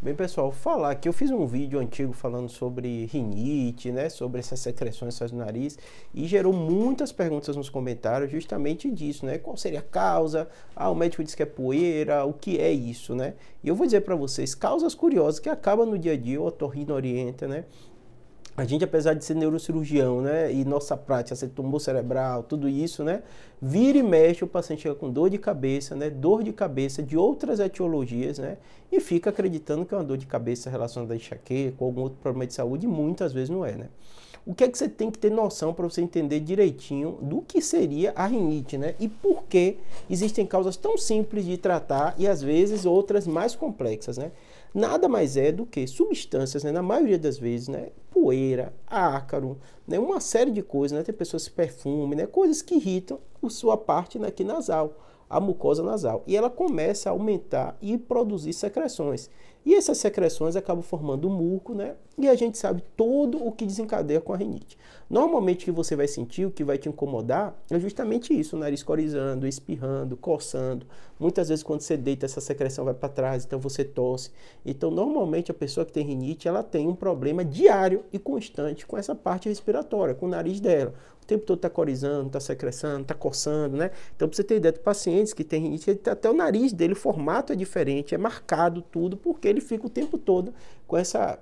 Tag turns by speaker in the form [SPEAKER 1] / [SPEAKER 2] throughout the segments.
[SPEAKER 1] Bem, pessoal, falar que eu fiz um vídeo antigo falando sobre rinite, né, sobre essas secreções essas do nariz e gerou muitas perguntas nos comentários justamente disso, né? Qual seria a causa? Ah, o médico disse que é poeira, o que é isso, né? E eu vou dizer para vocês causas curiosas que acabam no dia a dia, o otorrino orienta, né? a gente, apesar de ser neurocirurgião, né, e nossa prática ser tumor cerebral, tudo isso, né, vira e mexe, o paciente chega com dor de cabeça, né, dor de cabeça de outras etiologias, né, e fica acreditando que é uma dor de cabeça relacionada a enxaqueca ou algum outro problema de saúde, e muitas vezes não é, né. O que é que você tem que ter noção para você entender direitinho do que seria a rinite, né, e por que existem causas tão simples de tratar e às vezes outras mais complexas, né. Nada mais é do que substâncias, né, na maioria das vezes, né, poeira, sujeira, ácaro, né? uma série de coisas, né? Tem pessoas que se perfume, né? Coisas que irritam a sua parte né, aqui nasal a mucosa nasal. E ela começa a aumentar e produzir secreções. E essas secreções acabam formando muco, né? E a gente sabe todo o que desencadeia com a rinite. Normalmente o que você vai sentir, o que vai te incomodar, é justamente isso: o nariz corizando, espirrando, coçando. Muitas vezes, quando você deita, essa secreção vai para trás, então você tosse. Então, normalmente, a pessoa que tem rinite, ela tem um problema diário e constante com essa parte respiratória, com o nariz dela tempo todo está corizando, está secreção, está coçando, né? Então, para você ter ideia de pacientes que têm rinite, tá, até o nariz dele, o formato é diferente, é marcado tudo, porque ele fica o tempo todo com essa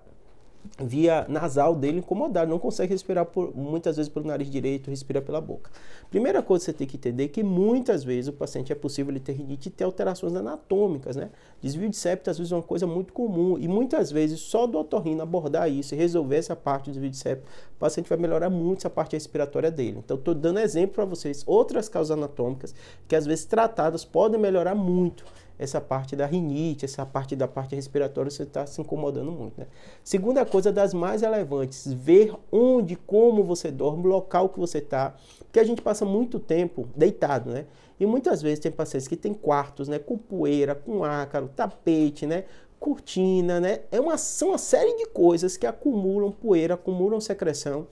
[SPEAKER 1] via nasal dele incomodado, não consegue respirar por, muitas vezes pelo nariz direito, respira pela boca. Primeira coisa que você tem que entender é que muitas vezes o paciente é possível ele ter rinite e ter alterações anatômicas, né? Desvio de septo às vezes é uma coisa muito comum e muitas vezes só do otorrino abordar isso e resolver essa parte do desvio de septo, o paciente vai melhorar muito essa parte respiratória dele. Então estou dando exemplo para vocês outras causas anatômicas que às vezes tratadas podem melhorar muito essa parte da rinite, essa parte da parte respiratória, você está se incomodando muito. Né? Segunda coisa, das mais relevantes, ver onde, como você dorme, o local que você está. Porque a gente passa muito tempo deitado, né? E muitas vezes tem pacientes que têm quartos, né? Com poeira, com ácaro, tapete, né? Cortina, né? É uma, são uma série de coisas que acumulam poeira, acumulam secreção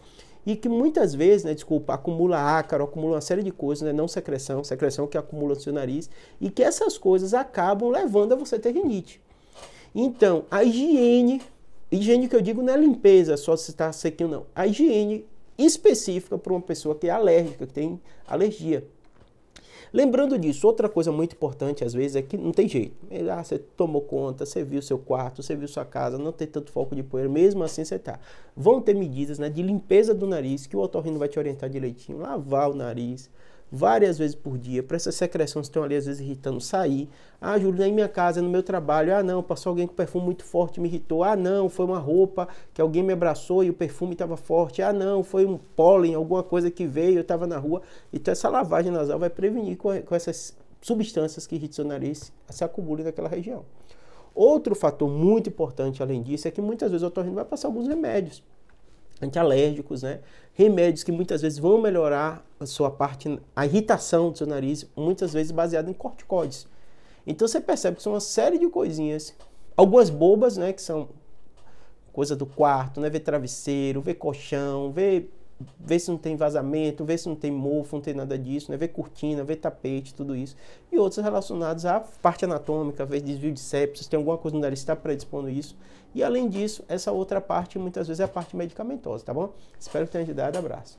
[SPEAKER 1] e que muitas vezes, né, desculpa, acumula ácaro, acumula uma série de coisas, né, não secreção, secreção que acumula no seu nariz, e que essas coisas acabam levando a você ter rinite. Então, a higiene, higiene que eu digo não é limpeza, só se está sequinho não, a higiene específica para uma pessoa que é alérgica, que tem alergia. Lembrando disso, outra coisa muito importante às vezes é que não tem jeito. É, ah, você tomou conta, você viu seu quarto, você viu sua casa, não tem tanto foco de poeira, mesmo assim você tá. Vão ter medidas né, de limpeza do nariz que o otorrino vai te orientar direitinho, lavar o nariz, várias vezes por dia, para essas secreções que estão ali às vezes irritando sair. Ah, Júlio, na minha casa, no meu trabalho, ah não, passou alguém com perfume muito forte me irritou. Ah não, foi uma roupa que alguém me abraçou e o perfume estava forte. Ah não, foi um pólen, alguma coisa que veio, eu estava na rua. Então essa lavagem nasal vai prevenir com, com essas substâncias que irritam o nariz se acumulem naquela região. Outro fator muito importante além disso é que muitas vezes o otorrino vai passar alguns remédios antialérgicos, né? remédios que muitas vezes vão melhorar a sua parte, a irritação do seu nariz, muitas vezes baseado em corticóides. Então você percebe que são uma série de coisinhas, algumas bobas, né, que são coisa do quarto, né, ver travesseiro, ver colchão, ver ver se não tem vazamento, ver se não tem mofo, não tem nada disso, né? ver cortina, ver tapete, tudo isso. E outros relacionados à parte anatômica, ver desvio de sepsis, tem alguma coisa no nariz que está predispondo isso. E além disso, essa outra parte muitas vezes é a parte medicamentosa, tá bom? Espero que tenha ajudado, abraço.